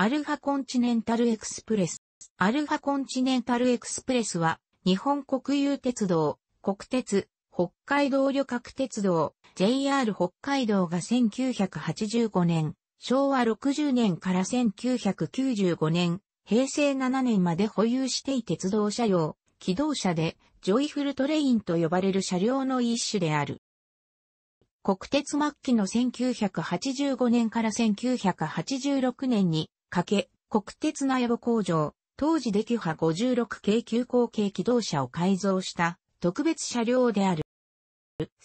アルファコンチネンタルエクスプレス。アルファコンチネンタルエクスプレスは、日本国有鉄道、国鉄、北海道旅客鉄道、JR 北海道が1985年、昭和60年から1995年、平成7年まで保有して鉄道車両、機動車で、ジョイフルトレインと呼ばれる車両の一種である。国鉄末期の1985年から1986年にかけ、国鉄納屋工場、当時デキュハ56系急行系機動車を改造した特別車両である。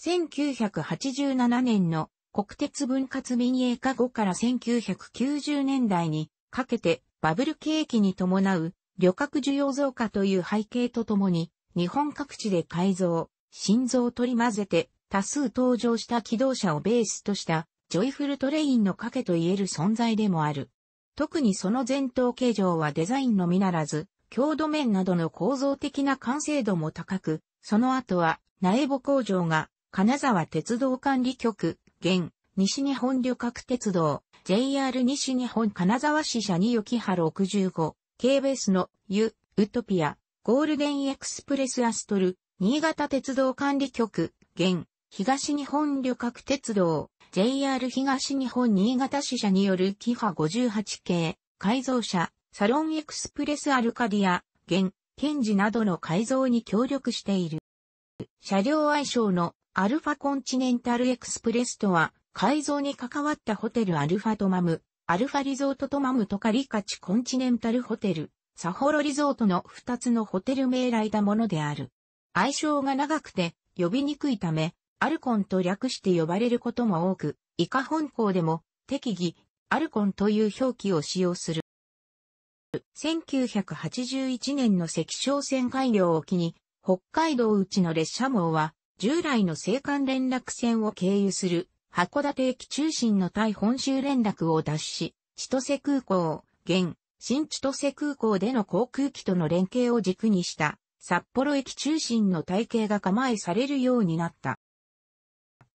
1987年の国鉄分割民営化後から1990年代にかけてバブル景気に伴う旅客需要増加という背景とともに日本各地で改造、心臓を取り混ぜて多数登場した機動車をベースとしたジョイフルトレインの賭けと言える存在でもある。特にその前頭形状はデザインのみならず、強度面などの構造的な完成度も高く、その後は苗穂工場が金沢鉄道管理局、現、西日本旅客鉄道、JR 西日本金沢支社に雪原65、K ベースのユ、ウトピア、ゴールデンエクスプレスアストル、新潟鉄道管理局、現、東日本旅客鉄道、JR 東日本新潟支社によるキハ58系、改造車、サロンエクスプレスアルカディア、現、ケンジなどの改造に協力している。車両愛称のアルファコンチネンタルエクスプレスとは、改造に関わったホテルアルファトマム、アルファリゾートトマムとカリカチコンチネンタルホテル、サホロリゾートの2つのホテル名来だものである。愛称が長くて呼びにくいため、アルコンと略して呼ばれることも多く、イカ本校でも、適宜、アルコンという表記を使用する。1981年の赤小線開業を機に、北海道内の列車網は、従来の青函連絡船を経由する、函館駅中心の対本州連絡を脱し、千歳空港、現、新千歳空港での航空機との連携を軸にした、札幌駅中心の体系が構えされるようになった。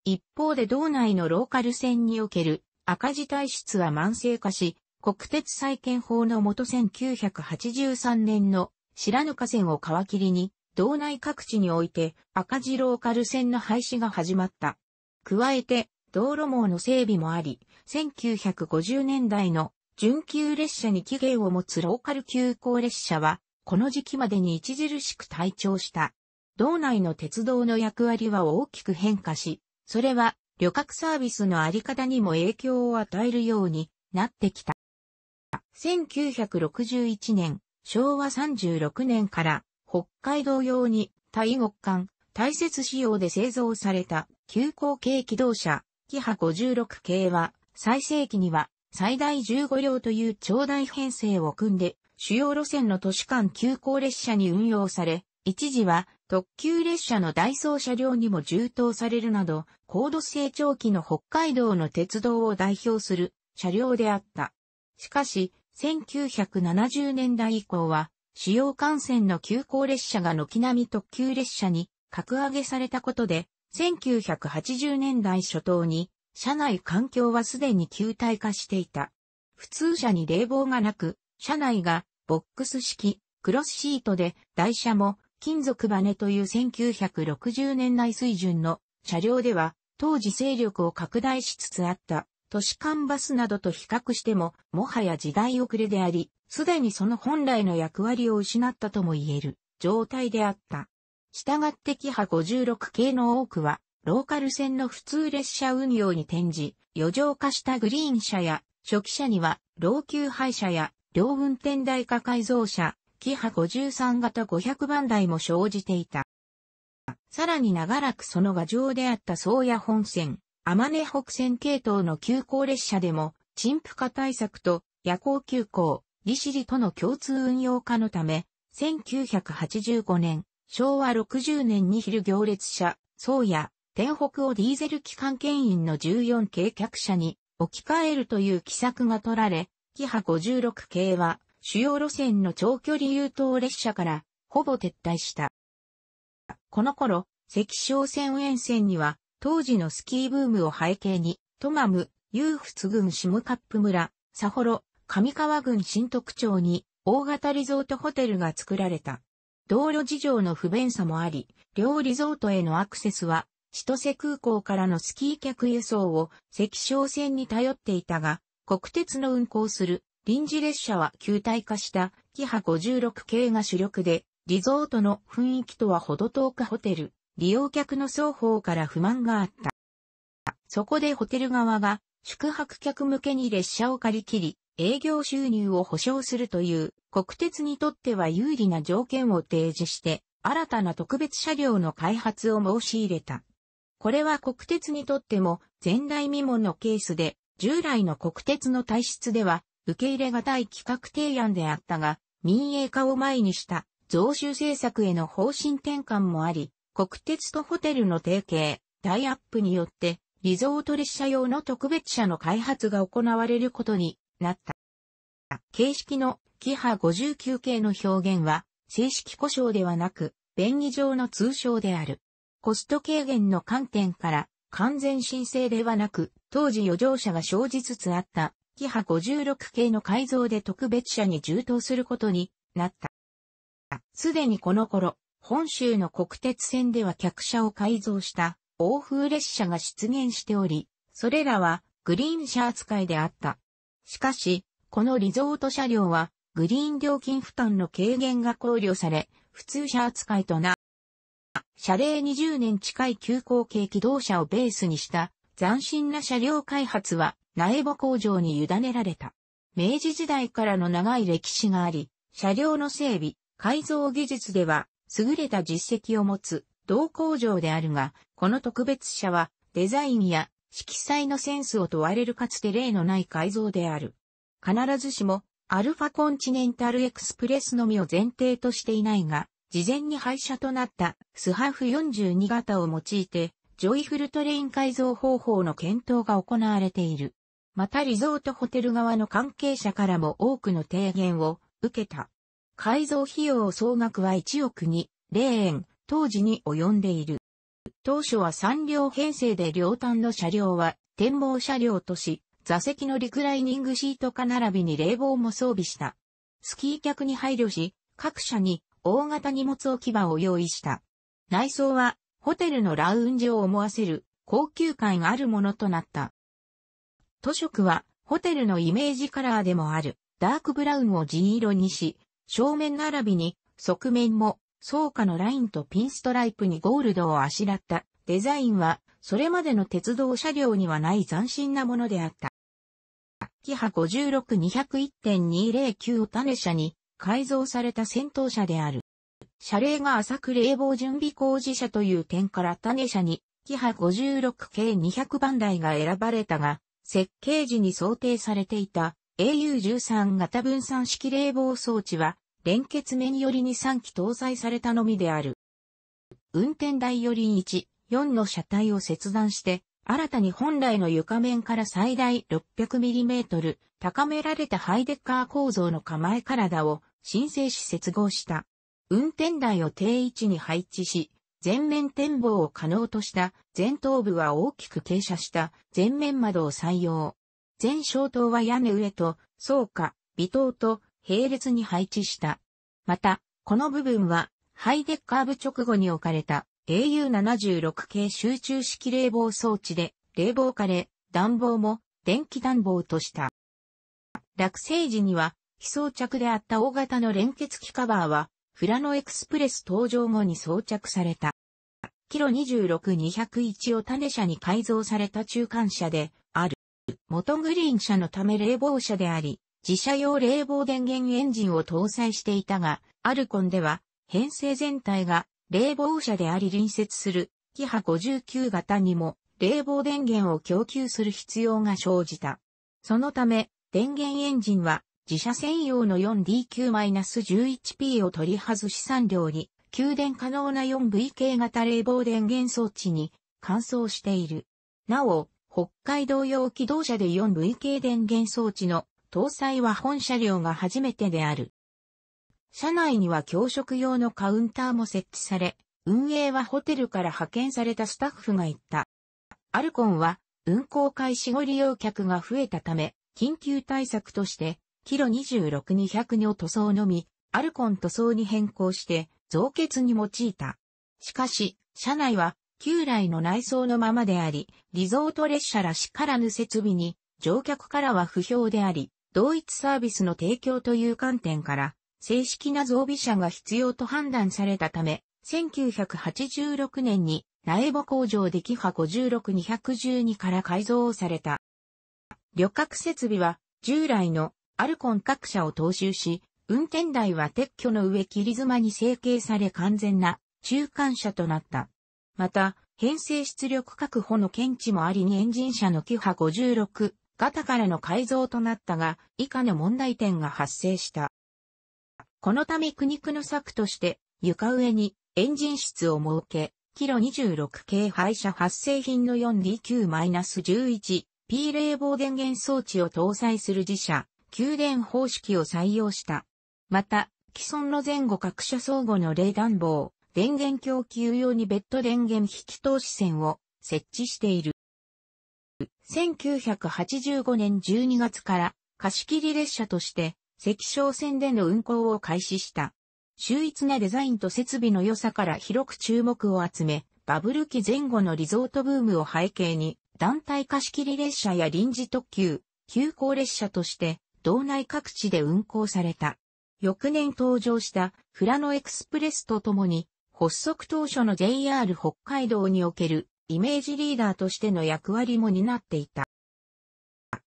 一方で道内のローカル線における赤字体質は慢性化し、国鉄再建法の元1983年の白糠線を皮切りに、道内各地において赤字ローカル線の廃止が始まった。加えて、道路網の整備もあり、1950年代の準急列車に期限を持つローカル急行列車は、この時期までに著しく退潮した。道内の鉄道の役割は大きく変化し、それは旅客サービスのあり方にも影響を与えるようになってきた。1961年、昭和36年から北海道用に大国間、大雪仕様で製造された急行軽機動車、キハ56系は最盛期には最大15両という長大編成を組んで主要路線の都市間急行列車に運用され、一時は特急列車のダイソー車両にも充当されるなど、高度成長期の北海道の鉄道を代表する車両であった。しかし、1970年代以降は、主要幹線の急行列車が軒並み特急列車に格上げされたことで、1980年代初頭に、車内環境はすでに球体化していた。普通車に冷房がなく、車内がボックス式、クロスシートで、台車も金属バネという1960年代水準の車両では、当時勢力を拡大しつつあった、都市間バスなどと比較しても、もはや時代遅れであり、すでにその本来の役割を失ったとも言える状態であった。したがってキハ56系の多くは、ローカル線の普通列車運用に転じ、余剰化したグリーン車や、初期車には、老朽廃車や、両運転台化改造車、キハ53型500番台も生じていた。さらに長らくその画像であった宗谷本線、天根北線系統の急行列車でも、陳腐化対策と夜行急行、利尻との共通運用化のため、1985年、昭和60年に昼行列車、宗谷、天北をディーゼル機関牽引の14系客車に置き換えるという奇策が取られ、キハ56系は主要路線の長距離優等列車からほぼ撤退した。この頃、関小線沿線には当時のスキーブームを背景にトマム、ユーフツ郡シムカップ村、サホロ、上川郡新徳町に大型リゾートホテルが作られた。道路事情の不便さもあり、両リゾートへのアクセスは、千歳空港からのスキー客輸送を赤小線に頼っていたが、国鉄の運行する臨時列車は球体化したキハ56系が主力で、リゾートの雰囲気とはほど遠くホテル、利用客の双方から不満があった。そこでホテル側が宿泊客向けに列車を借り切り、営業収入を保証するという国鉄にとっては有利な条件を提示して、新たな特別車両の開発を申し入れた。これは国鉄にとっても前代未聞のケースで、従来の国鉄の体質では受け入れがたい企画提案であったが、民営化を前にした増収政策への方針転換もあり、国鉄とホテルの提携、タイアップによって、リゾート列車用の特別車の開発が行われることになった。形式のキハ59系の表現は、正式故障ではなく、便宜上の通称である。コスト軽減の観点から、完全申請ではなく、当時余剰者が生じつつあったキハ56系の改造で特別車に充当することになった。すでにこの頃、本州の国鉄線では客車を改造した欧風列車が出現しており、それらはグリーン車扱いであった。しかし、このリゾート車両はグリーン料金負担の軽減が考慮され、普通車扱いとな。車齢20年近い急行系機動車をベースにした斬新な車両開発は苗穂工場に委ねられた。明治時代からの長い歴史があり、車両の整備、改造技術では優れた実績を持つ同工場であるが、この特別車はデザインや色彩のセンスを問われるかつて例のない改造である。必ずしもアルファコンチネンタルエクスプレスのみを前提としていないが、事前に廃車となったスハーフ42型を用いて、ジョイフルトレイン改造方法の検討が行われている。またリゾートホテル側の関係者からも多くの提言を受けた。改造費用総額は1億2、0円、当時に及んでいる。当初は3両編成で両端の車両は展望車両とし、座席のリクライニングシート化並びに冷房も装備した。スキー客に配慮し、各社に大型荷物置き場を用意した。内装はホテルのラウンジを思わせる高級感あるものとなった。都色は、ホテルのイメージカラーでもある、ダークブラウンを地色にし、正面並びに、側面も、草加のラインとピンストライプにゴールドをあしらった、デザインは、それまでの鉄道車両にはない斬新なものであった。キハ56201.209種車に改造された戦闘車である。車齢が浅く冷房準備工事車という点から種車にキハ56系200番台が選ばれたが、設計時に想定されていた AU13 型分散式冷房装置は、連結面寄りに3機搭載されたのみである。運転台寄り1、4の車体を切断して、新たに本来の床面から最大 600mm 高められたハイデッカー構造の構え体を申請し接合した。運転台を定位置に配置し、前面展望を可能とした前頭部は大きく傾斜した前面窓を採用。前小灯は屋根上と倉庫、微灯と並列に配置した。また、この部分はハイデッカー部直後に置かれた AU76 系集中式冷房装置で冷房化で暖房も電気暖房とした。落成時には非装着であった大型の連結機カバーはフラノエクスプレス登場後に装着された。キロ26201を種車に改造された中間車である。元グリーン車のため冷房車であり、自社用冷房電源エンジンを搭載していたが、アルコンでは、編成全体が冷房車であり隣接する、キハ59型にも冷房電源を供給する必要が生じた。そのため、電源エンジンは自社専用の 4DQ-11P を取り外し3両に、給電可能な 4VK 型冷房電源装置に、換装している。なお、北海道用機動車で 4VK 電源装置の搭載は本車両が初めてである。車内には教職用のカウンターも設置され、運営はホテルから派遣されたスタッフが行った。アルコンは運行開始後利用客が増えたため、緊急対策としてキロ26200の塗装のみ、アルコン塗装に変更して、増結に用いた。しかし、車内は、旧来の内装のままであり、リゾート列車らしからぬ設備に、乗客からは不評であり、同一サービスの提供という観点から、正式な増備車が必要と判断されたため、1986年に苗穂工場でキハ56212から改造をされた。旅客設備は従来のアルコン各社を踏襲し、運転台は撤去の上切り妻に成形され完全な中間車となった。また、編成出力確保の検知もありにエンジン車のキハ56型からの改造となったが、以下の問題点が発生した。このため苦肉の策として、床上にエンジン室を設け、キロ26系廃車発生品の 4DQ-11P 冷房電源装置を搭載する自社、給電方式を採用した。また、既存の前後各社相互の冷暖房、電源供給用に別途電源引き通し線を設置している。1985年12月から貸切列車として赤小線での運行を開始した。秀逸なデザインと設備の良さから広く注目を集め、バブル期前後のリゾートブームを背景に、団体貸切列車や臨時特急、急行列車として、道内各地で運行された。翌年登場したフラノエクスプレスとともに、発足当初の JR 北海道におけるイメージリーダーとしての役割も担っていた。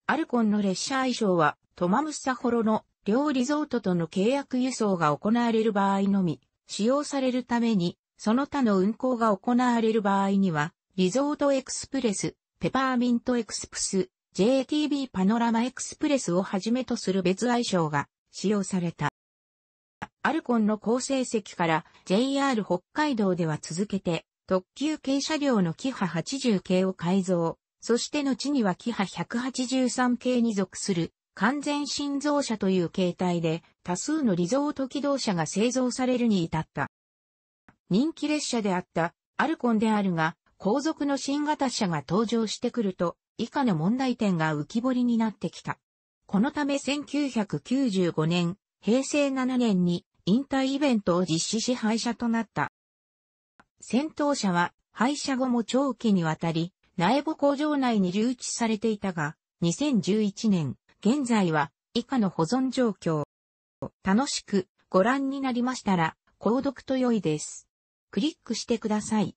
アルコンの列車愛称は、トマムッサホロの両リゾートとの契約輸送が行われる場合のみ、使用されるために、その他の運行が行われる場合には、リゾートエクスプレス、ペパーミントエクスプス、JTB パノラマエクスプレスをはじめとする別愛称が使用された。アルコンの好成績から JR 北海道では続けて特急軽車両のキハ80系を改造、そして後にはキハ183系に属する完全新造車という形態で多数のリゾート機動車が製造されるに至った。人気列車であったアルコンであるが後続の新型車が登場してくると以下の問題点が浮き彫りになってきた。このため1995年、平成7年に引退イベントを実施し廃車となった。戦闘車は廃車後も長期にわたり、苗穂工場内に留置されていたが、2011年、現在は以下の保存状況。楽しくご覧になりましたら、購読と良いです。クリックしてください。